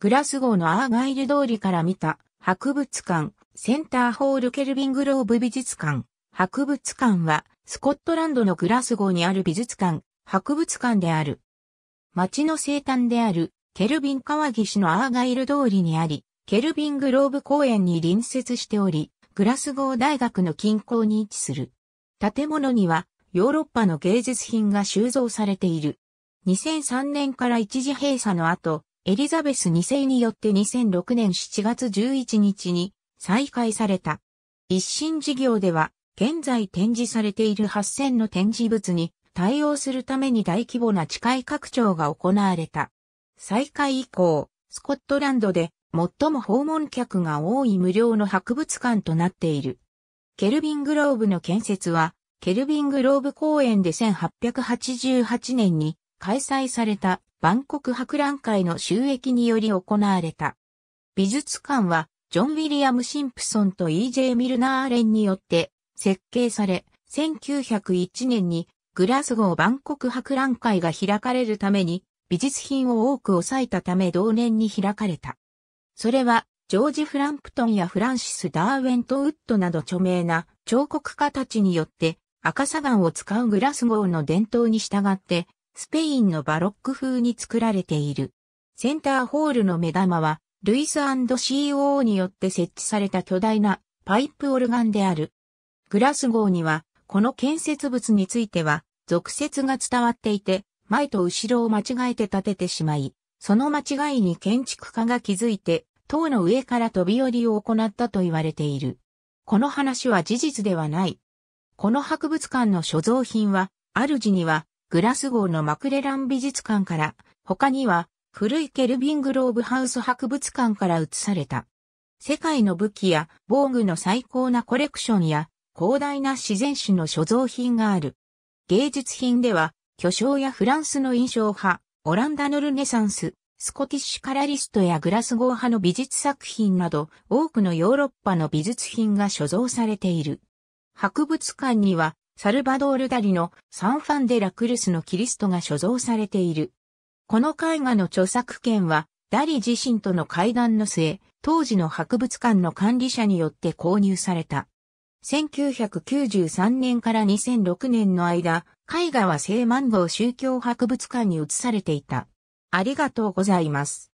グラス号のアーガイル通りから見た博物館、センターホールケルビングローブ美術館。博物館はスコットランドのグラスゴーにある美術館、博物館である。町の生誕であるケルビン川岸のアーガイル通りにあり、ケルビングローブ公園に隣接しており、グラスゴー大学の近郊に位置する。建物にはヨーロッパの芸術品が収蔵されている。2003年から一時閉鎖の後、エリザベス2世によって2006年7月11日に再開された。一新事業では、現在展示されている8000の展示物に対応するために大規模な地下拡張が行われた。再開以降、スコットランドで最も訪問客が多い無料の博物館となっている。ケルビングローブの建設は、ケルビングローブ公園で1888年に開催された万国博覧会の収益により行われた。美術館はジョン・ウィリアム・シンプソンと E.J. ミルナーレンによって設計され、1901年にグラスゴー万国博覧会が開かれるために美術品を多く抑えたため同年に開かれた。それはジョージ・フランプトンやフランシス・ダーウェント・ウッドなど著名な彫刻家たちによって赤砂岩を使うグラスゴーの伝統に従ってスペインのバロック風に作られている。センターホールの目玉は、ルイス &COO によって設置された巨大なパイプオルガンである。グラス号には、この建設物については、俗説が伝わっていて、前と後ろを間違えて建ててしまい、その間違いに建築家が気づいて、塔の上から飛び降りを行ったと言われている。この話は事実ではない。この博物館の所蔵品は、主にはグラスゴーのマクレラン美術館から、他には古いケルビングローブハウス博物館から移された。世界の武器や防具の最高なコレクションや広大な自然史の所蔵品がある。芸術品では巨匠やフランスの印象派、オランダのルネサンス、スコティッシュカラリストやグラスゴー派の美術作品など多くのヨーロッパの美術品が所蔵されている。博物館にはサルバドール・ダリのサンファン・デ・ラクルスのキリストが所蔵されている。この絵画の著作権は、ダリ自身との会談の末、当時の博物館の管理者によって購入された。1993年から2006年の間、絵画は聖マンゴー宗教博物館に移されていた。ありがとうございます。